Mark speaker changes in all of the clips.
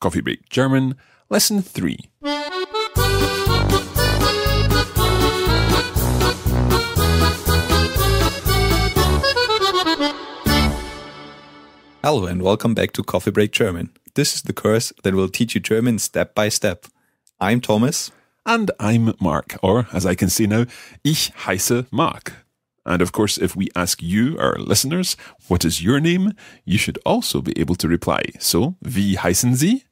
Speaker 1: Coffee Break German, Lesson 3. Hello and welcome back to Coffee Break German. This is the course that will teach you German step by step. I'm Thomas. And I'm Mark, or as I can see now, ich heiße Mark. And of course, if we ask you, our listeners, what is your name, you should also be able to reply. So, wie heißen Sie?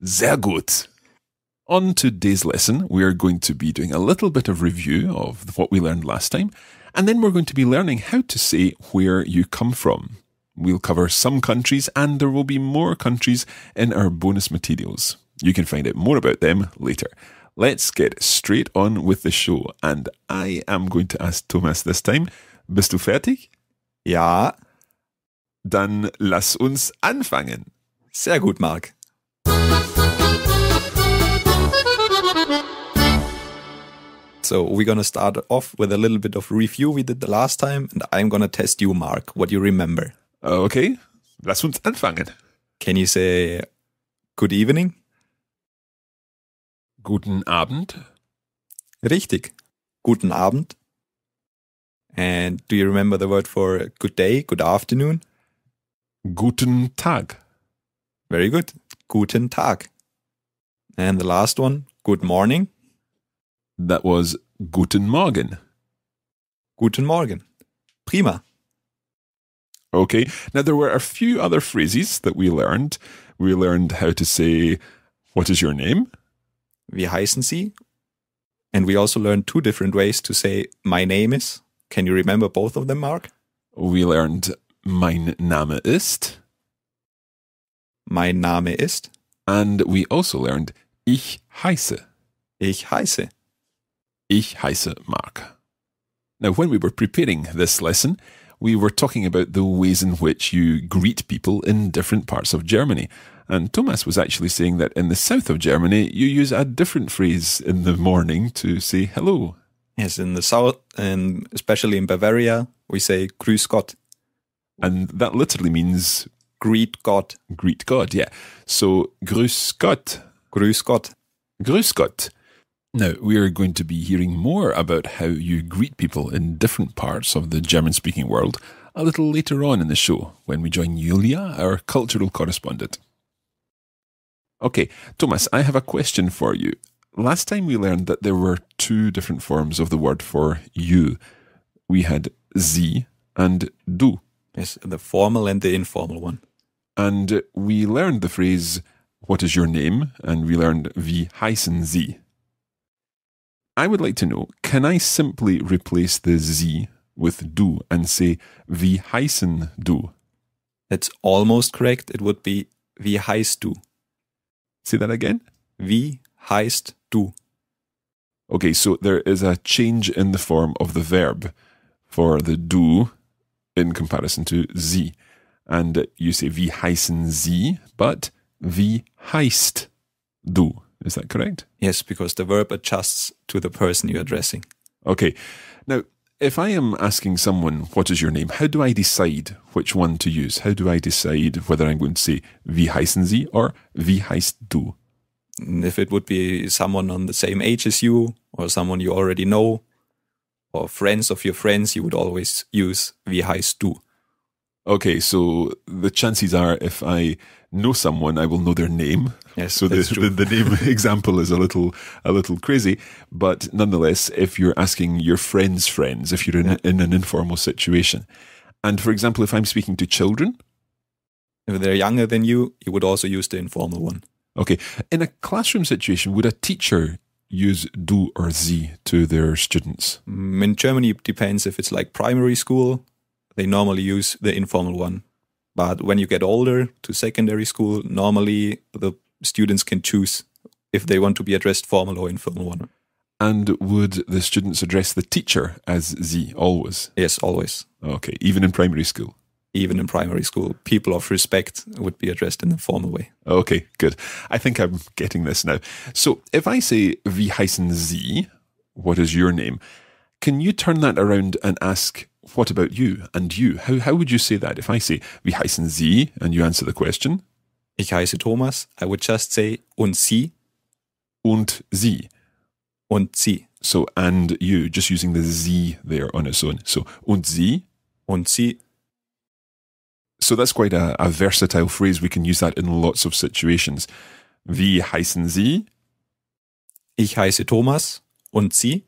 Speaker 1: Sehr gut. On today's lesson, we are going to be doing a little bit of review of what we learned last time, and then we're going to be learning how to say where you come from. We'll cover some countries, and there will be more countries in our bonus materials. You can find out more about them later. Let's get straight on with the show, and I am going to ask Thomas this time. Bist du fertig? Ja. Dann lass uns anfangen. Sehr gut, Mark. So we're going to start off with a little bit of review we did the last time, and I'm going to test you, Mark, what you remember. Uh, okay, lass uns anfangen. Can you say good evening? Guten Abend. Richtig. Guten Abend. And do you remember the word for good day, good afternoon? Guten Tag. Very good. Guten Tag. And the last one, good morning. That was Guten Morgen. Guten Morgen. Prima. Okay. Now, there were a few other phrases that we learned. We learned how to say, What is your name? Wie heißen Sie? And we also learned two different ways to say, My name is. Can you remember both of them, Mark? We learned, Mein Name ist. Mein Name ist. And we also learned, Ich heiße. Ich heiße. Ich heiße Mark. Now, when we were preparing this lesson, we were talking about the ways in which you greet people in different parts of Germany. And Thomas was actually saying that in the south of Germany, you use a different phrase in the morning to say hello. Yes, in the south, and especially in Bavaria, we say Grüß Gott. And that literally means greet God. Greet God, yeah. So Grüß Gott. Grüß Gott. Grüß Gott now, we are going to be hearing more about how you greet people in different parts of the German speaking world a little later on in the show when we join Julia, our cultural correspondent. Okay, Thomas, I have a question for you. Last time we learned that there were two different forms of the word for you. We had sie and du. Yes, the formal and the informal one. And we learned the phrase, what is your name? And we learned, wie heißen Sie? I would like to know can I simply replace the Z with do and say the heißen do? That's almost correct. It would be wie heißt du? Say that again. Wie heißt du? Okay, so there is a change in the form of the verb for the do in comparison to "z," And you say wie heißen sie, but wie heißt du? Is that correct? Yes, because the verb adjusts to the person you're addressing. Okay. Now, if I am asking someone, what is your name? How do I decide which one to use? How do I decide whether I'm going to say, wie heißen Sie or wie heißt du? Mm, if it would be someone on the same age as you or someone you already know or friends of your friends, you would always use wie heißt du. Okay, so the chances are if I know someone, I will know their name. Yes, so the, the, the, name example is a little a little crazy, but nonetheless, if you're asking your friends' friends, if you're in, yeah. in an informal situation, and for example, if I'm speaking to children, if they're younger than you, you would also use the informal one. Okay, in a classroom situation, would a teacher use du or sie to their students? Mm, in Germany, it depends if it's like primary school, they normally use the informal one. But when you get older to secondary school, normally the students can choose if they want to be addressed formal or informal one. And would the students address the teacher as Z always? Yes, always. Okay, even in primary school. Even in primary school, people of respect would be addressed in a formal way. Okay, good. I think I'm getting this now. So if I say V heißen Z, what is your name? Can you turn that around and ask, what about you and you? How, how would you say that? If I say, wie heißen Sie? And you answer the question, Ich heiße Thomas. I would just say und sie. Und sie. Und sie. So and you, just using the z there on its own. So und sie. Und sie. So that's quite a, a versatile phrase. We can use that in lots of situations. Wie heißen Sie? Ich heiße Thomas. Und Sie?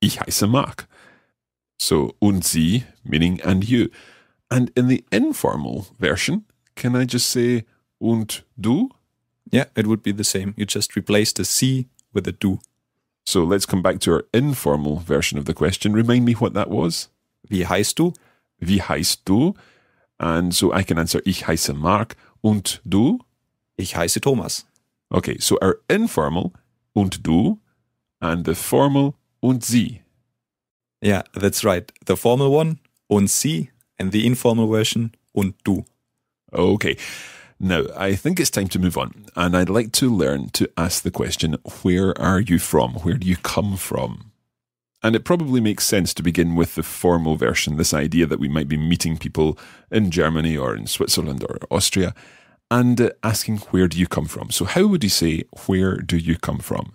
Speaker 1: Ich heiße Mark. So und Sie, meaning and you. And in the informal version, can I just say und du? Yeah, it would be the same. You just replace the C with a du. So let's come back to our informal version of the question. Remind me what that was. Wie heißt du? Wie heißt du? And so I can answer ich heiße Mark und du? Ich heiße Thomas. Okay, so our informal und du and the formal und sie. Yeah, that's right. The formal one und sie and the informal version und du. Okay. Now, I think it's time to move on, and I'd like to learn to ask the question where are you from? Where do you come from? And it probably makes sense to begin with the formal version this idea that we might be meeting people in Germany or in Switzerland or Austria and uh, asking, where do you come from? So, how would you say, where do you come from?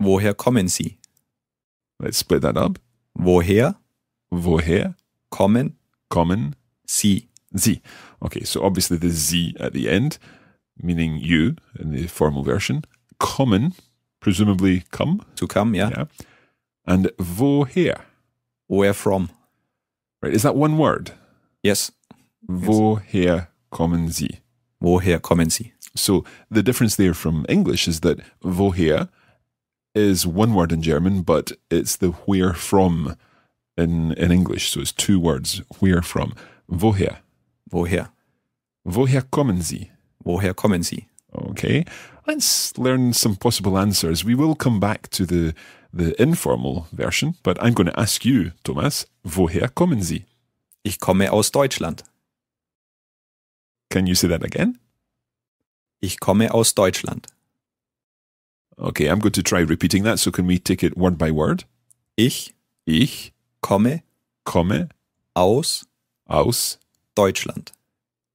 Speaker 1: Woher kommen Sie? Let's split that up. Woher? Woher? Kommen. Kommen. Sie. Sie. Okay, so obviously the Z at the end, meaning you in the formal version, common, presumably come. To come, yeah. yeah. And here, Where from? Right, is that one word? Yes. Woher kommen Sie? Woher kommen Sie? So the difference there from English is that woher is one word in German, but it's the where from in, in English. So it's two words, where from. Woher Woher? Woher kommen Sie? Woher kommen Sie? Okay, let's learn some possible answers. We will come back to the the informal version, but I'm going to ask you, Thomas, woher kommen Sie? Ich komme aus Deutschland. Can you say that again? Ich komme aus Deutschland. Okay, I'm going to try repeating that. So can we take it word by word? Ich, ich komme, komme aus, aus Deutschland.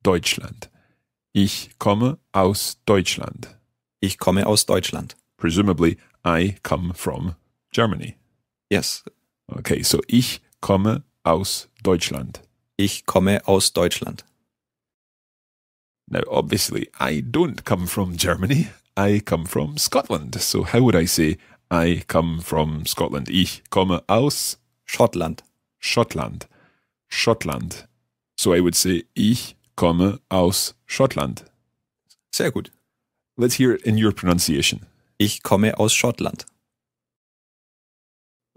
Speaker 1: Deutschland. Ich komme aus Deutschland. Ich komme aus Deutschland. Presumably, I come from Germany. Yes. Okay, so ich komme aus Deutschland. Ich komme aus Deutschland. Now, obviously, I don't come from Germany. I come from Scotland. So how would I say I come from Scotland? Ich komme aus Schottland. Schottland. Schottland. So I would say, ich komme aus Schottland. Sehr gut. Let's hear it in your pronunciation. Ich komme aus Schottland.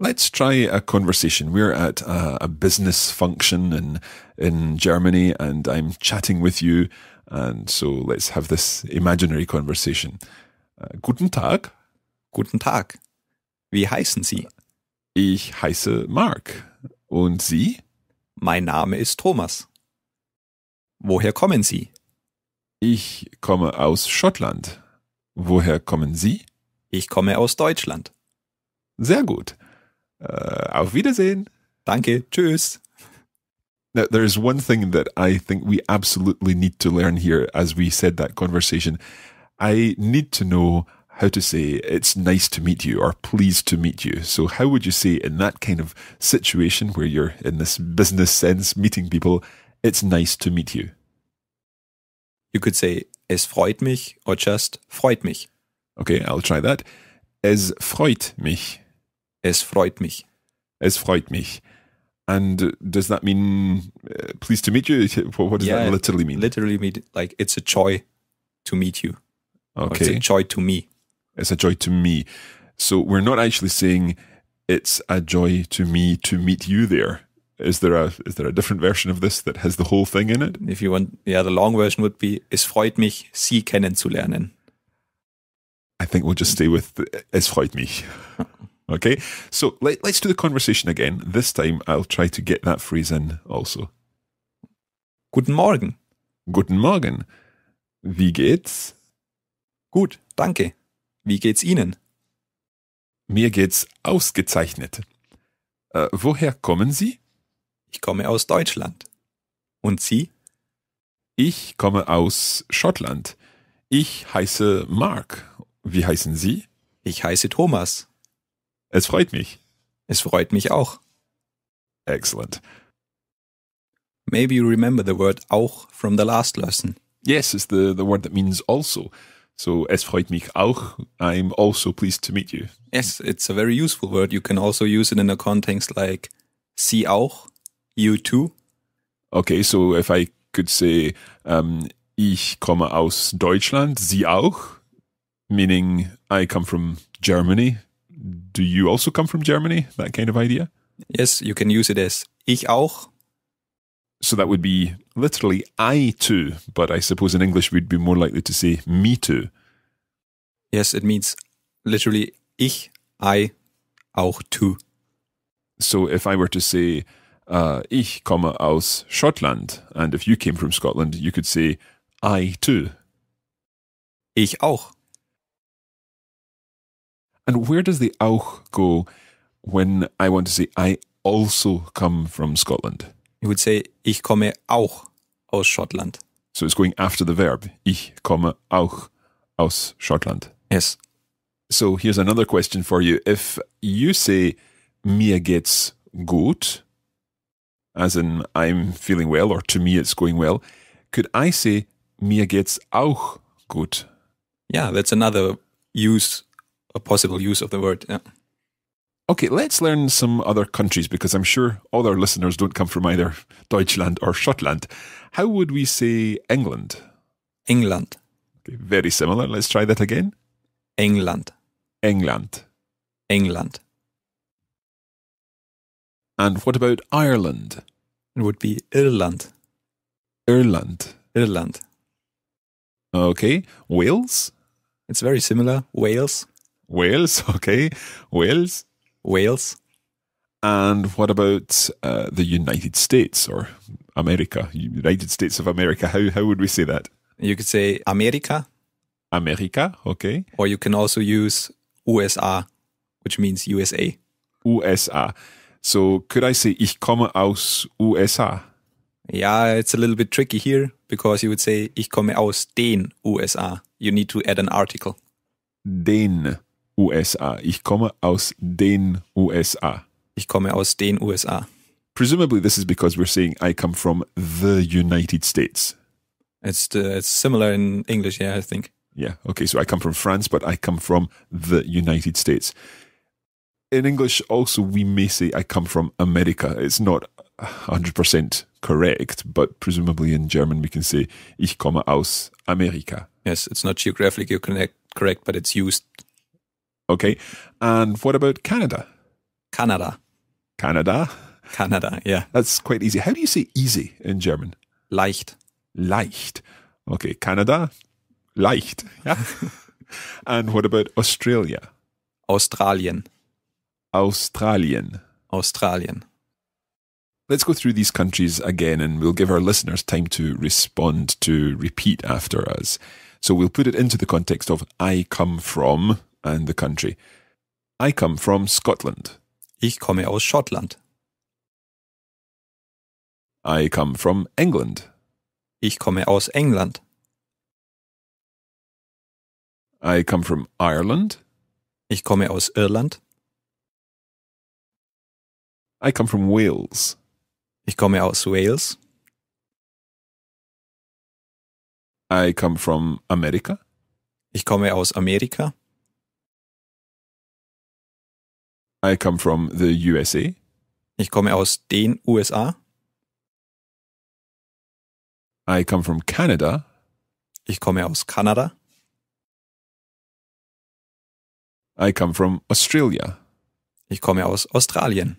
Speaker 1: Let's try a conversation. We're at a, a, business function in in Germany, and I'm chatting with you. And so let's have this imaginary conversation. Uh, guten Tag. Guten Tag. Wie heißen Sie? Ich heiße Mark. Und Sie? Mein Name ist Thomas. Woher kommen Sie? Ich komme aus Schottland. Woher kommen Sie? Ich komme aus Deutschland. Sehr gut. Uh, auf Wiedersehen. Danke. Tschüss. Now, there is one thing that I think we absolutely need to learn here as we said that conversation. I need to know how to say it's nice to meet you or pleased to meet you. So, how would you say in that kind of situation where you're in this business sense meeting people, It's nice to meet you. You could say es freut mich or just freut mich. Okay, I'll try that. Es freut mich. Es freut mich. Es freut mich. And does that mean uh, pleased to meet you? What does yeah, that literally mean? Literally mean like it's a joy to meet you. Okay. Or it's a joy to me. It's a joy to me. So we're not actually saying it's a joy to me to meet you there is there a is there a different version of this that has the whole thing in it? If you want, yeah, the long version would be: Es freut mich, Sie kennenzulernen. I think we'll just stay with Es freut mich. Okay, so let, us do the conversation again. This time, I'll try to get that phrase in also. Guten Morgen. Guten Morgen. Wie geht's? Gut, danke. Wie geht's Ihnen? Mir geht's ausgezeichnet. Äh, woher kommen Sie? Ich komme aus Deutschland. Und Sie? Ich komme aus Schottland. Ich heiße Mark. Wie heißen Sie? Ich heiße Thomas. Es freut mich. Es freut mich auch. Excellent. Maybe you remember the word auch from the last lesson. Yes, it's the, the word that means also. So, es freut mich auch. I'm also pleased to meet you. Yes, it's a very useful word. You can also use it in a context like Sie auch You too. Okay, so if I could say, um, ich komme aus Deutschland, Sie auch, meaning I come from Germany. Do you also come from Germany? That kind of idea? Yes, you can use it as ich auch. So that would be literally I too, but I suppose in English we'd be more likely to say me too. Yes, it means literally ich, I, auch too. So if I were to say, uh, ich komme aus Schottland. And if you came from Scotland, you could say I too. Ich auch. And where does the auch go when I want to say I also come from Scotland? You would say ich komme auch aus Schottland. So it's going after the verb. Ich komme auch aus Schottland. Yes. So here's another question for you. If you say mir geht's gut, as in I'm feeling well, or to me it's going well, could I say mir geht's auch gut? Yeah, that's another use, a possible use of the word. Yeah. Okay, let's learn some other countries because I'm sure all our listeners don't come from either Deutschland or Schottland. How would we say England? England. Okay, very similar. Let's try that again. England. England. England. And what about Ireland? It would be Ireland, Ireland, Ireland. Okay. Wales? It's very similar. Wales. Wales, okay. Wales. Wales. And what about uh, the United States or America? United States of America. How, how would we say that? You could say America. America, okay. Or you can also use USA, which means USA. USA. So could I say, ich komme aus USA? Yeah, it's a little bit tricky here because you would say, ich komme aus den USA. You need to add an article. Den USA. Ich komme aus den USA. Ich komme aus den USA. Presumably, this is because we're saying I come from the United States. It's, the, uh, it's similar in English, yeah, I think. Yeah, okay, so I come from France, but I come from the United States in English, also, we may say, I come from America. It's not 100% correct, but presumably in German, we can say, Ich komme aus Amerika. Yes, it's not geographically connect, correct, but it's used. Okay. And what about Canada? Canada. Canada? Canada, yeah. That's quite easy. How do you say easy in German? Leicht. Leicht. Okay, Canada, leicht. Yeah. and what about Australia? Australien. Australien. Australien. Let's go through these countries again and we'll give our listeners time to respond to repeat after us. So we'll put it into the context of I come from and the country. I come from Scotland. Ich komme aus Schottland. I come from England. Ich komme aus England. I come from Ireland. Ich komme aus Irland. I come from Wales. Ich komme aus Wales. I come from America. Ich komme aus Amerika. I come from the USA. Ich komme aus den USA. I come from Canada. Ich komme aus Kanada. I come from Australia. Ich komme aus Australien.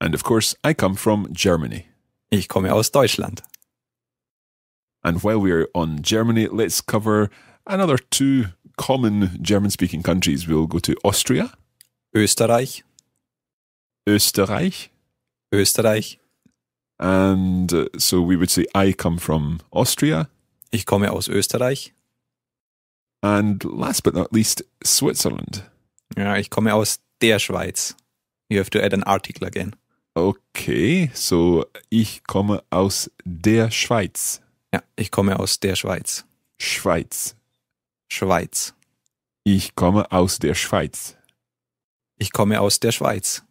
Speaker 1: And of course, I come from Germany. Ich komme aus Deutschland. And while we're on Germany, let's cover another two common German speaking countries. We'll go to Austria. Österreich. Österreich. Österreich. And uh, so we would say, I come from Austria. Ich komme aus Österreich. And last but not least, Switzerland. Ja, ich komme aus der Schweiz. You have to add an article again. Okay, so ich komme aus der Schweiz. Ja, ich komme aus der Schweiz. Schweiz. Schweiz. Ich komme aus der Schweiz. Ich komme aus der Schweiz.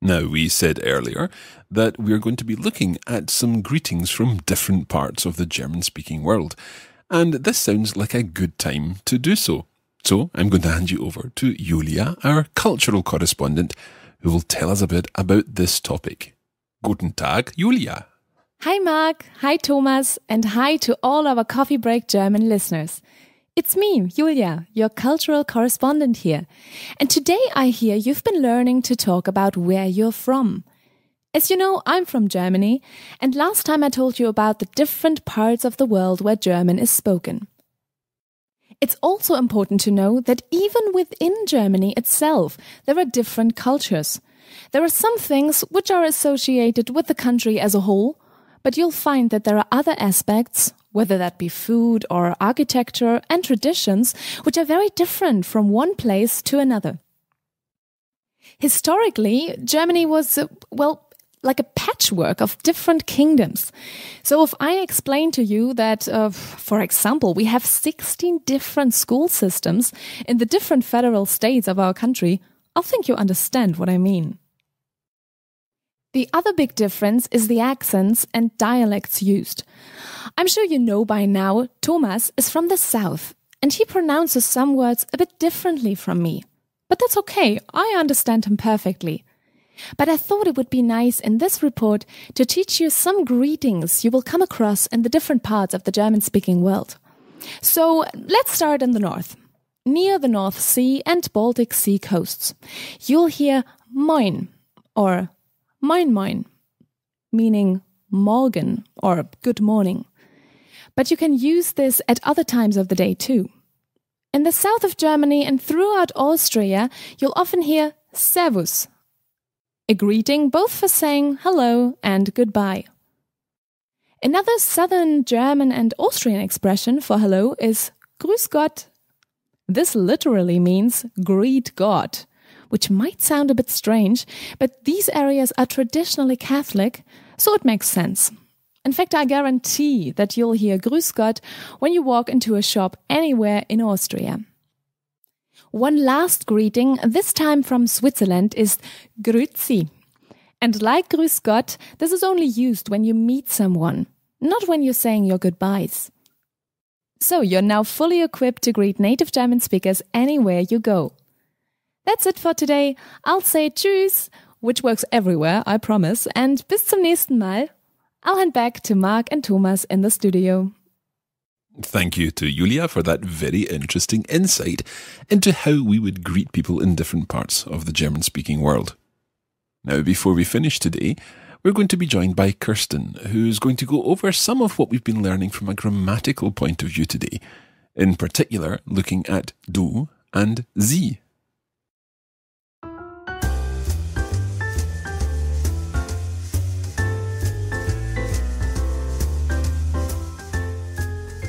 Speaker 1: Now, we said earlier that we're going to be looking at some greetings from different parts of the German speaking world, and this sounds like a good time to do so. So, I'm going to hand you over to Julia, our cultural correspondent, who will tell us a bit about this topic. Guten Tag, Julia.
Speaker 2: Hi, Mark. Hi, Thomas. And hi to all our Coffee Break German listeners. It's me, Julia, your cultural correspondent here. And today I hear you've been learning to talk about where you're from. As you know, I'm from Germany, and last time I told you about the different parts of the world where German is spoken. It's also important to know that even within Germany itself, there are different cultures. There are some things which are associated with the country as a whole, but you'll find that there are other aspects, whether that be food or architecture and traditions, which are very different from one place to another. Historically, Germany was, well, like a patchwork of different kingdoms. So if I explain to you that, uh, for example, we have 16 different school systems in the different federal states of our country, I think you understand what I mean. The other big difference is the accents and dialects used. I'm sure you know by now, Thomas is from the south and he pronounces some words a bit differently from me. But that's okay, I understand him perfectly. But I thought it would be nice in this report to teach you some greetings you will come across in the different parts of the German speaking world. So let's start in the north. Near the North Sea and Baltic Sea coasts, you'll hear Moin or Moin Moin, meaning Morgen or good morning. But you can use this at other times of the day too. In the south of Germany and throughout Austria, you'll often hear Servus a greeting both for saying hello and goodbye. Another southern German and Austrian expression for hello is Grüß Gott. This literally means greet God, which might sound a bit strange, but these areas are traditionally Catholic, so it makes sense. In fact, I guarantee that you'll hear Grüß Gott when you walk into a shop anywhere in Austria. One last greeting, this time from Switzerland, is Grüezi. And like Grüß Gott, this is only used when you meet someone, not when you're saying your goodbyes. So you're now fully equipped to greet native German speakers anywhere you go. That's it for today. I'll say Tschüss, which works everywhere, I promise, and bis zum nächsten Mal. I'll hand back to Mark and Thomas in the studio.
Speaker 1: Thank you to Julia for that very interesting insight into how we would greet people in different parts of the German speaking world. Now, before we finish today, we're going to be joined by Kirsten, who's going to go over some of what we've been learning from a grammatical point of view today, in particular, looking at du and sie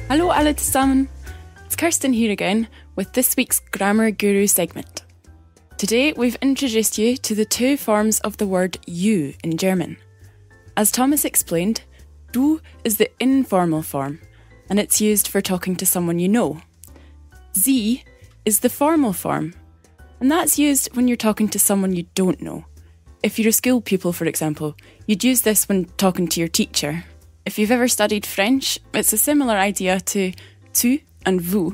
Speaker 3: Hello, alle zusammen. It's Kirsten here again with this week's Grammar Guru segment. Today we've introduced you to the two forms of the word you in German. As Thomas explained, du is the informal form and it's used for talking to someone you know. Sie is the formal form and that's used when you're talking to someone you don't know. If you're a school pupil, for example, you'd use this when talking to your teacher. If you've ever studied French, it's a similar idea to tu and vous.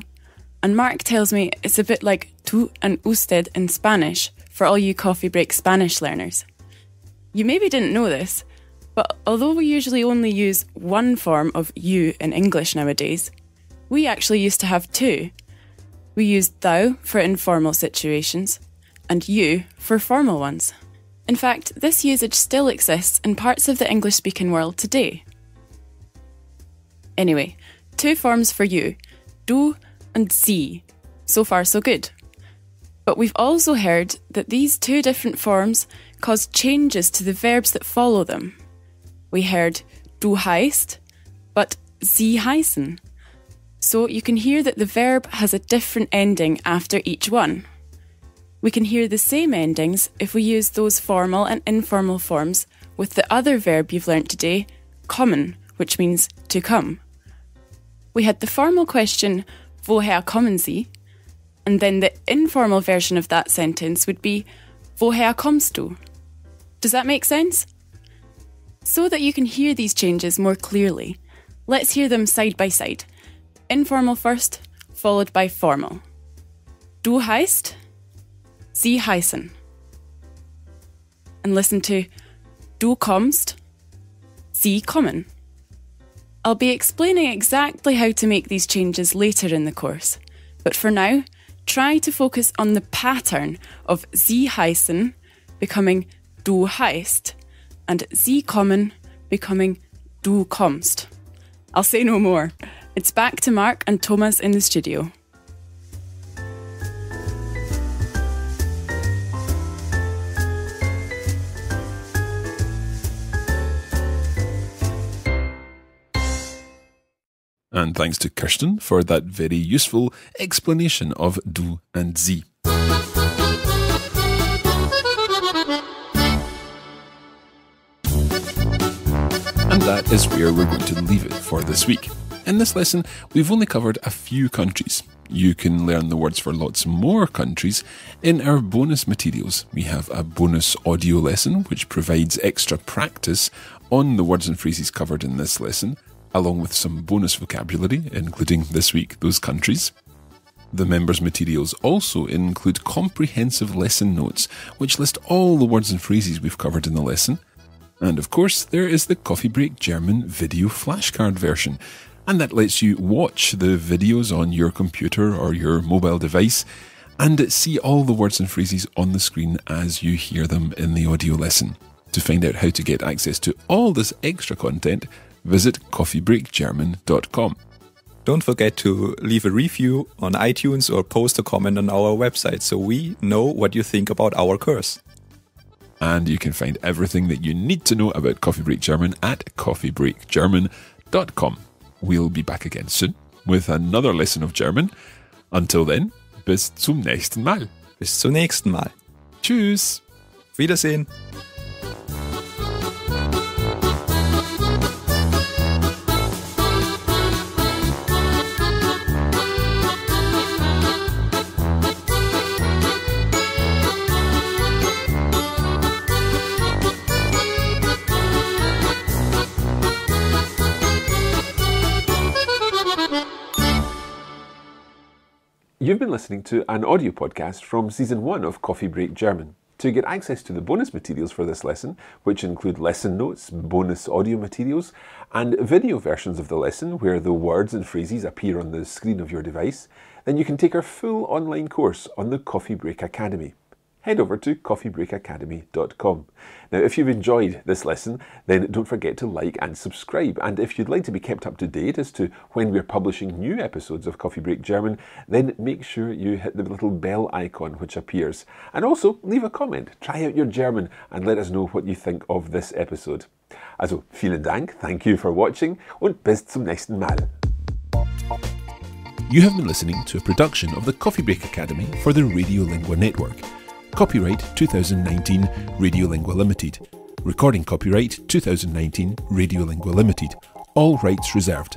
Speaker 3: And Mark tells me it's a bit like tú and usted in Spanish for all you coffee break Spanish learners. You maybe didn't know this, but although we usually only use one form of you in English nowadays, we actually used to have two. We used thou for informal situations and you for formal ones. In fact, this usage still exists in parts of the English speaking world today. Anyway, two forms for you do and see. So far, so good. But we've also heard that these two different forms cause changes to the verbs that follow them. We heard du heißt, but sie heißen. So you can hear that the verb has a different ending after each one. We can hear the same endings if we use those formal and informal forms with the other verb you've learnt today, common, which means to come. We had the formal question, Woher kommen Sie? And then the informal version of that sentence would be, Woher kommst du? Does that make sense? So that you can hear these changes more clearly, let's hear them side by side. Informal first, followed by formal. Du heißt, sie heißen. And listen to Du kommst, sie kommen. I'll be explaining exactly how to make these changes later in the course, but for now, try to focus on the pattern of Z heißen becoming Du Heist and Z Kommen becoming Du Kommst. I'll say no more. It's back to Mark and Thomas in the studio.
Speaker 1: and thanks to Kirsten for that very useful explanation of du and sie. And that is where we're going to leave it for this week. In this lesson, we've only covered a few countries. You can learn the words for lots more countries in our bonus materials. We have a bonus audio lesson which provides extra practice on the words and phrases covered in this lesson, along with some bonus vocabulary, including this week those countries. The members' materials also include comprehensive lesson notes, which list all the words and phrases we've covered in the lesson. And of course, there is the Coffee Break German video flashcard version, and that lets you watch the videos on your computer or your mobile device and see all the words and phrases on the screen as you hear them in the audio lesson. To find out how to get access to all this extra content, visit coffeebreakgerman.com. Don't forget to leave a review on iTunes or post a comment on our website so we know what you think about our course. And you can find everything that you need to know about Coffee Break German at coffeebreakgerman.com. We'll be back again soon with another lesson of German. Until then, bis zum nächsten Mal. Bis zum nächsten Mal. Tschüss. Wiedersehen. You've been listening to an audio podcast from season one of Coffee Break German. To get access to the bonus materials for this lesson, which include lesson notes, bonus audio materials, and video versions of the lesson where the words and phrases appear on the screen of your device, then you can take our full online course on the Coffee Break Academy head over to coffeebreakacademy.com. Now, if you've enjoyed this lesson, then don't forget to like and subscribe. And if you'd like to be kept up to date as to when we're publishing new episodes of Coffee Break German, then make sure you hit the little bell icon which appears. And also leave a comment, try out your German, and let us know what you think of this episode. Also, vielen Dank, thank you for watching, und bis zum nächsten Mal. You have been listening to a production of the Coffee Break Academy for the Radiolingua Network. Copyright 2019 Radiolingua Limited. Recording copyright 2019 Radiolingua Limited. All rights reserved.